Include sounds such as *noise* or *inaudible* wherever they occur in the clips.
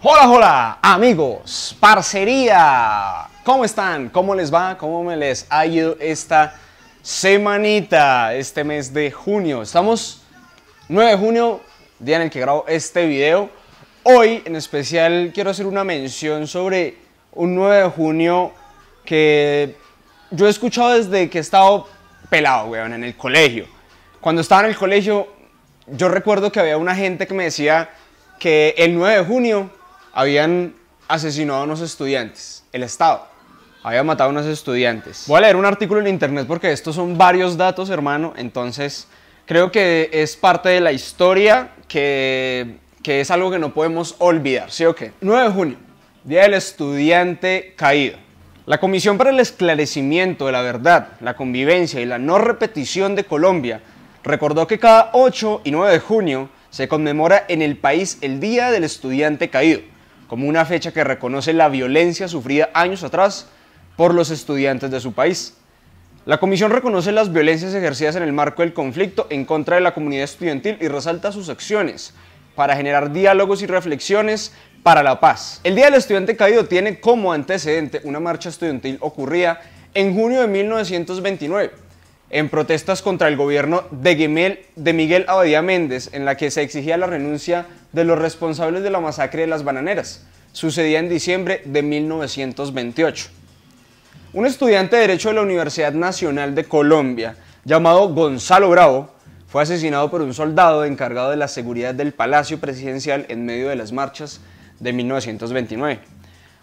Hola, hola, amigos, parcería. ¿Cómo están? ¿Cómo les va? ¿Cómo me les ha ido esta semanita, este mes de junio? Estamos 9 de junio, día en el que grabo este video. Hoy, en especial, quiero hacer una mención sobre un 9 de junio que yo he escuchado desde que he estado pelado, weón, en el colegio. Cuando estaba en el colegio, yo recuerdo que había una gente que me decía que el 9 de junio habían asesinado a unos estudiantes, el Estado. Había matado a unos estudiantes. Voy a leer un artículo en internet porque estos son varios datos, hermano. Entonces, creo que es parte de la historia que, que es algo que no podemos olvidar, ¿sí o qué? 9 de junio, Día del Estudiante Caído. La Comisión para el Esclarecimiento de la Verdad, la Convivencia y la No Repetición de Colombia recordó que cada 8 y 9 de junio se conmemora en el país el Día del Estudiante Caído como una fecha que reconoce la violencia sufrida años atrás por los estudiantes de su país. La comisión reconoce las violencias ejercidas en el marco del conflicto en contra de la comunidad estudiantil y resalta sus acciones para generar diálogos y reflexiones para la paz. El Día del Estudiante Caído tiene como antecedente una marcha estudiantil ocurrida en junio de 1929 en protestas contra el gobierno de, Miguel Abadía Méndez, en la que se exigía la renuncia de los responsables de la masacre de las bananeras, sucedía en diciembre de 1928. Un estudiante de Derecho de la Universidad Nacional de Colombia, llamado Gonzalo Bravo, fue asesinado por un soldado encargado de la seguridad del Palacio Presidencial en medio de las marchas de 1929.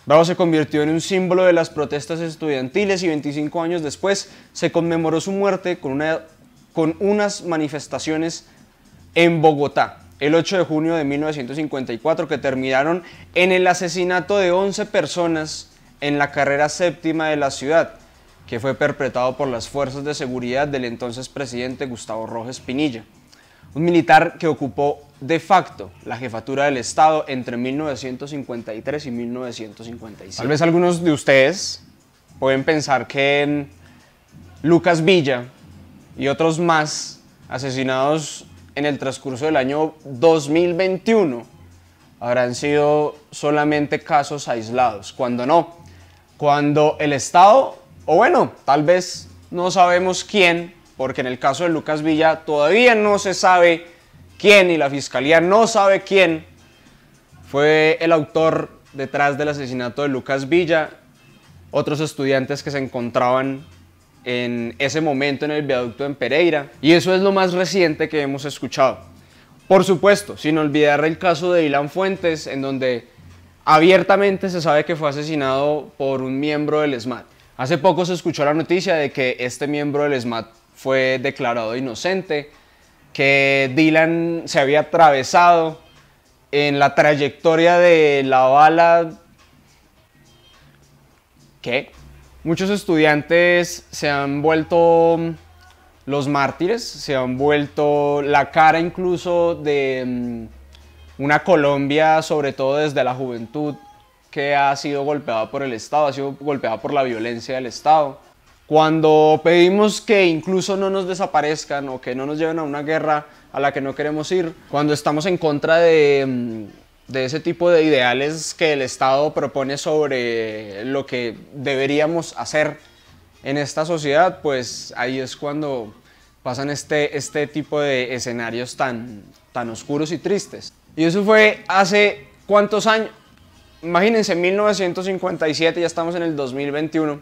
Bravo se convirtió en un símbolo de las protestas estudiantiles y 25 años después se conmemoró su muerte con unas manifestaciones en Bogotá el 8 de junio de 1954 que terminaron en el asesinato de 11 personas en la carrera séptima de la ciudad, que fue perpetrado por las fuerzas de seguridad del entonces presidente Gustavo Rojas Pinilla, un militar que ocupó de facto la jefatura del Estado entre 1953 y 1957. Tal vez algunos de ustedes pueden pensar que Lucas Villa y otros más asesinados en el transcurso del año 2021 habrán sido solamente casos aislados, cuando no, cuando el Estado, o bueno, tal vez no sabemos quién, porque en el caso de Lucas Villa todavía no se sabe quién y la Fiscalía no sabe quién fue el autor detrás del asesinato de Lucas Villa, otros estudiantes que se encontraban en ese momento en el viaducto en Pereira, y eso es lo más reciente que hemos escuchado. Por supuesto, sin olvidar el caso de Dylan Fuentes, en donde abiertamente se sabe que fue asesinado por un miembro del SMAT. Hace poco se escuchó la noticia de que este miembro del SMAT fue declarado inocente, que Dylan se había atravesado en la trayectoria de la bala... ¿Qué? Muchos estudiantes se han vuelto los mártires, se han vuelto la cara incluso de mm, una Colombia, sobre todo desde la juventud, que ha sido golpeada por el Estado, ha sido golpeada por la violencia del Estado. Cuando pedimos que incluso no nos desaparezcan o que no nos lleven a una guerra a la que no queremos ir, cuando estamos en contra de mm, de ese tipo de ideales que el Estado propone sobre lo que deberíamos hacer en esta sociedad, pues ahí es cuando pasan este, este tipo de escenarios tan, tan oscuros y tristes. Y eso fue hace cuántos años, imagínense, 1957, ya estamos en el 2021,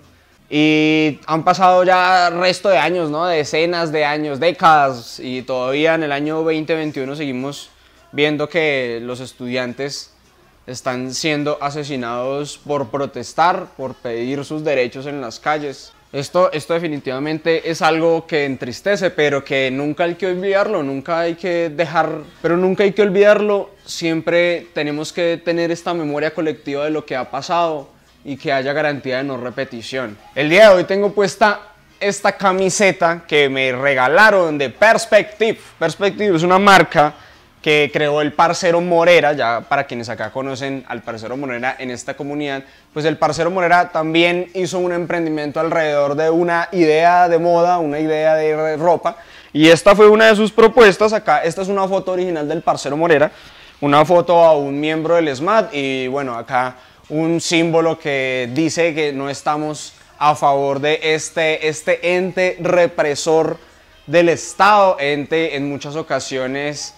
y han pasado ya resto de años, ¿no? Decenas de años, décadas, y todavía en el año 2021 seguimos viendo que los estudiantes están siendo asesinados por protestar, por pedir sus derechos en las calles. Esto, esto definitivamente es algo que entristece, pero que nunca hay que olvidarlo, nunca hay que dejar, pero nunca hay que olvidarlo. Siempre tenemos que tener esta memoria colectiva de lo que ha pasado y que haya garantía de no repetición. El día de hoy tengo puesta esta camiseta que me regalaron de Perspective. Perspective es una marca que creó el Parcero Morera, ya para quienes acá conocen al Parcero Morera en esta comunidad, pues el Parcero Morera también hizo un emprendimiento alrededor de una idea de moda, una idea de ropa, y esta fue una de sus propuestas, acá esta es una foto original del Parcero Morera, una foto a un miembro del SMAT y bueno, acá un símbolo que dice que no estamos a favor de este, este ente represor del Estado, ente en muchas ocasiones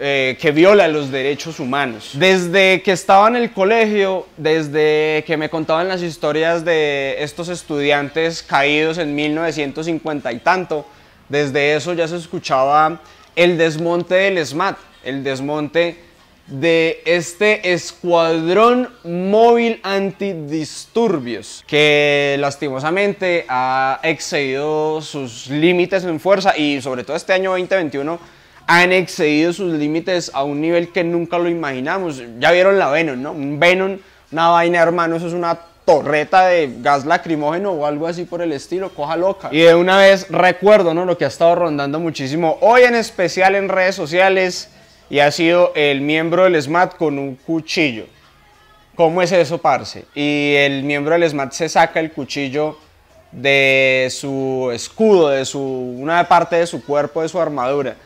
eh, que viola los derechos humanos. Desde que estaba en el colegio, desde que me contaban las historias de estos estudiantes caídos en 1950 y tanto, desde eso ya se escuchaba el desmonte del SMAT, el desmonte de este escuadrón móvil antidisturbios que lastimosamente ha excedido sus límites en fuerza y sobre todo este año 2021 han excedido sus límites a un nivel que nunca lo imaginamos. Ya vieron la Venom, ¿no? Un Venom, una vaina, hermano, eso es una torreta de gas lacrimógeno o algo así por el estilo, coja loca. Y de una vez recuerdo, ¿no? Lo que ha estado rondando muchísimo hoy en especial en redes sociales y ha sido el miembro del SMAT con un cuchillo. ¿Cómo es eso, parce? Y el miembro del SMAT se saca el cuchillo de su escudo, de su, una parte de su cuerpo, de su armadura.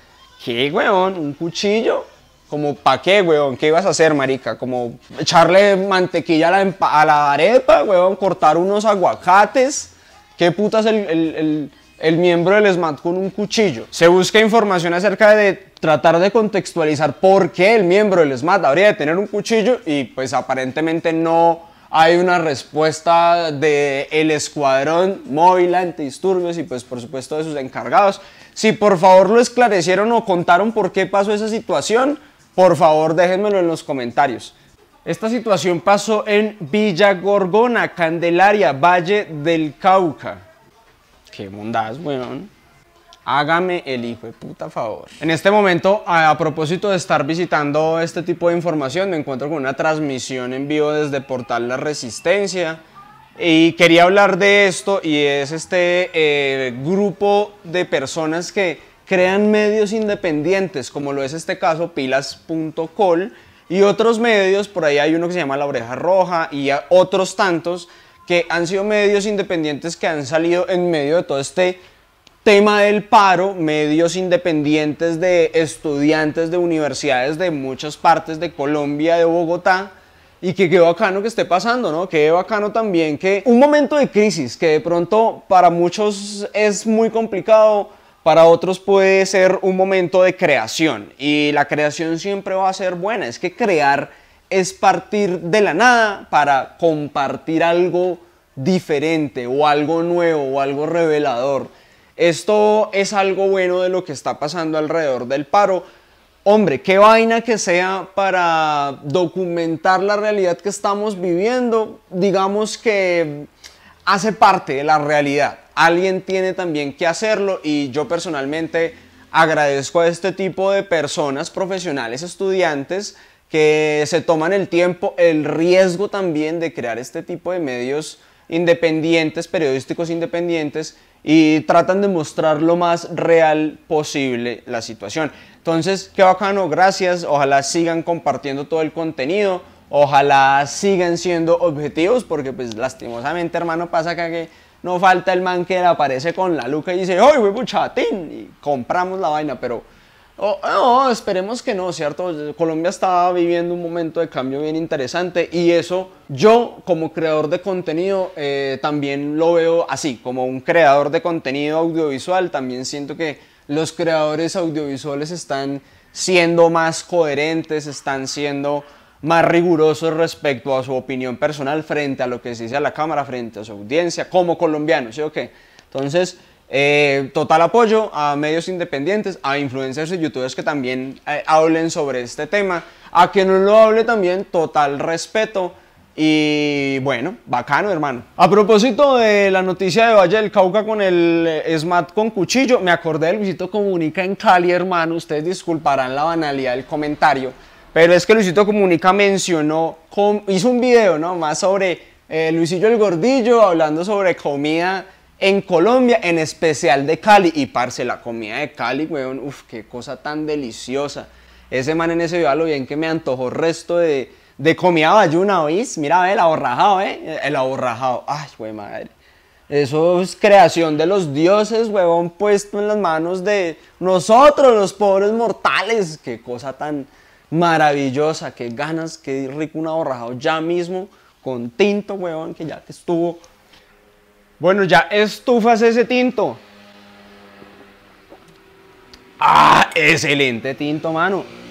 ¿Qué, weón? ¿Un cuchillo? Como, ¿pa' qué, weón? ¿Qué ibas a hacer, marica? Como echarle mantequilla a la, arepa, weón, cortar unos aguacates. ¿Qué putas el, el, miembro del SMAT con un cuchillo? Se busca información acerca de tratar de contextualizar por qué el miembro del SMAT habría de tener un cuchillo y pues aparentemente no hay una respuesta de el escuadrón móvil ante disturbios y pues por supuesto de sus encargados si por favor lo esclarecieron o contaron por qué pasó esa situación, por favor déjenmelo en los comentarios. Esta situación pasó en Villa Gorgona, Candelaria, Valle del Cauca. Qué weón. Hágame el hijo de puta favor. En este momento, a, propósito de estar visitando este tipo de información, me encuentro con una transmisión en vivo desde Portal La Resistencia y quería hablar de esto y es este eh, grupo de personas que crean medios independientes, como lo es este caso pilas.col y otros medios, por ahí hay uno que se llama La Oreja Roja y otros tantos que han sido medios independientes que han salido en medio de todo este tema del paro, medios independientes de estudiantes de universidades de muchas partes de Colombia, de Bogotá, y que qué bacano que esté pasando, ¿no? Qué bacano también que un momento de crisis que de pronto para muchos es muy complicado, para otros puede ser un momento de creación. Y la creación siempre va a ser buena. Es que crear es partir de la nada para compartir algo diferente o algo nuevo o algo revelador. Esto es algo bueno de lo que está pasando alrededor del paro Hombre, qué vaina que sea para documentar la realidad que estamos viviendo, digamos que hace parte de la realidad. Alguien tiene también que hacerlo y yo personalmente agradezco a este tipo de personas, profesionales, estudiantes, que se toman el tiempo, el riesgo también de crear este tipo de medios independientes, periodísticos independientes, y tratan de mostrar lo más real posible la situación. Entonces, qué bacano, gracias. Ojalá sigan compartiendo todo el contenido. Ojalá sigan siendo objetivos, porque pues lastimosamente, hermano, pasa acá que no falta el man que aparece con la luca y dice, ¡Ay, wey, chatín! Y compramos la vaina, pero oh, oh esperemos que no, ¿cierto? Colombia estaba viviendo un momento de cambio bien interesante y eso yo como creador de contenido eh, también lo veo así, como un creador de contenido audiovisual, también siento que los creadores audiovisuales están siendo más coherentes, están siendo más rigurosos respecto a su opinión personal frente a lo que se dice a la cámara, frente a su audiencia, como colombianos, ¿sí o qué? Entonces, eh, total apoyo a medios independientes, a influencers y youtubers que también eh, hablen sobre este tema. A quien no lo hable también, total respeto y bueno, bacano, hermano. A propósito de la noticia de Valle del Cauca con el eh, SMAT con cuchillo, me acordé del Luisito Comunica en Cali, hermano. Ustedes disculparán la banalidad del comentario, pero es que Luisito Comunica mencionó, hizo un video, ¿no? Más sobre eh, Luisillo el Gordillo hablando sobre comida en Colombia, en especial de Cali. Y parce, la comida de Cali, weón, uf qué cosa tan deliciosa. Ese man en ese video, lo bien que me antojó resto de de comida una ¿oís? Mira, el aborrajado, ¿eh? El aborrajado. Ay, güey, madre. Eso es creación de los dioses, huevón, puesto en las manos de nosotros, los pobres mortales. Qué cosa tan maravillosa, qué ganas, qué rico un aborrajado ya mismo, con tinto, huevón, que ya te estuvo. Bueno, ya estufas ese tinto. Ah, excelente tinto, mano.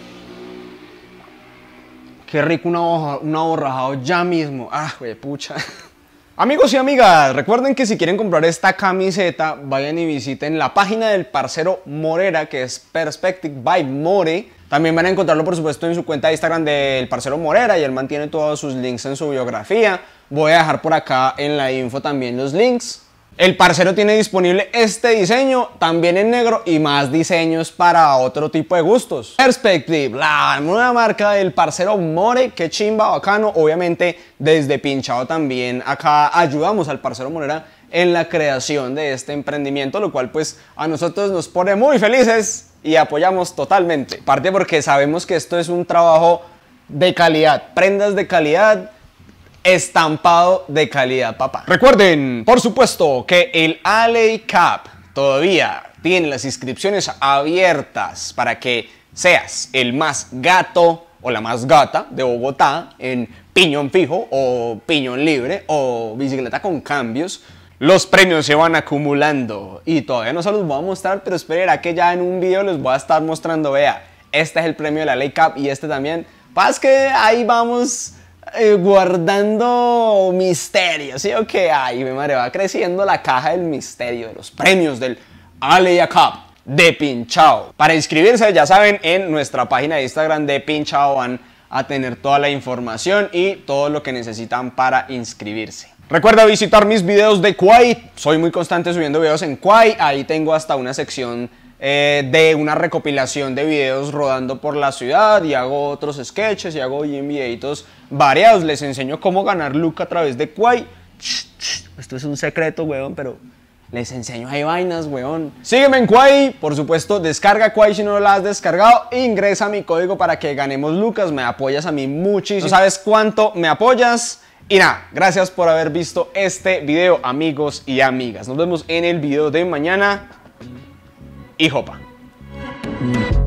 Qué rico un, aborrajado ya mismo. Ah, güey, pucha. *laughs* Amigos y amigas, recuerden que si quieren comprar esta camiseta, vayan y visiten la página del parcero Morera, que es Perspective by More. También van a encontrarlo, por supuesto, en su cuenta de Instagram del parcero Morera y él mantiene todos sus links en su biografía. Voy a dejar por acá en la info también los links. El parcero tiene disponible este diseño, también en negro y más diseños para otro tipo de gustos. Perspective, la nueva marca del parcero More, que chimba, bacano. Obviamente desde Pinchado también acá ayudamos al parcero Morera en la creación de este emprendimiento, lo cual pues a nosotros nos pone muy felices y apoyamos totalmente. Parte porque sabemos que esto es un trabajo de calidad, prendas de calidad, estampado de calidad, papá. Recuerden, por supuesto, que el LA Cup todavía tiene las inscripciones abiertas para que seas el más gato o la más gata de Bogotá en piñón fijo o piñón libre o bicicleta con cambios. Los premios se van acumulando y todavía no se los voy a mostrar, pero espera que ya en un video les voy a estar mostrando, vea, este es el premio de la Ley Cup y este también. Paz que ahí vamos eh, guardando misterios, ¿sí o Ay, mi madre, va creciendo la caja del misterio, de los premios del Aleya Cup de Pinchao. Para inscribirse, ya saben, en nuestra página de Instagram de Pinchao van a tener toda la información y todo lo que necesitan para inscribirse. Recuerda visitar mis videos de Kwai, soy muy constante subiendo videos en Kwai, ahí tengo hasta una sección eh, de una recopilación de videos rodando por la ciudad y hago otros sketches y hago bien videitos variados. Les enseño cómo ganar lucas a través de Kwai. Esto es un secreto, weón, pero les enseño hay vainas, weón. Sígueme en Kwai, por supuesto, descarga Kwai si no lo has descargado, ingresa mi código para que ganemos lucas, me apoyas a mí muchísimo. No sabes cuánto me apoyas. Y nada, gracias por haber visto este video, amigos y amigas. Nos vemos en el video de mañana y hopa. Mm.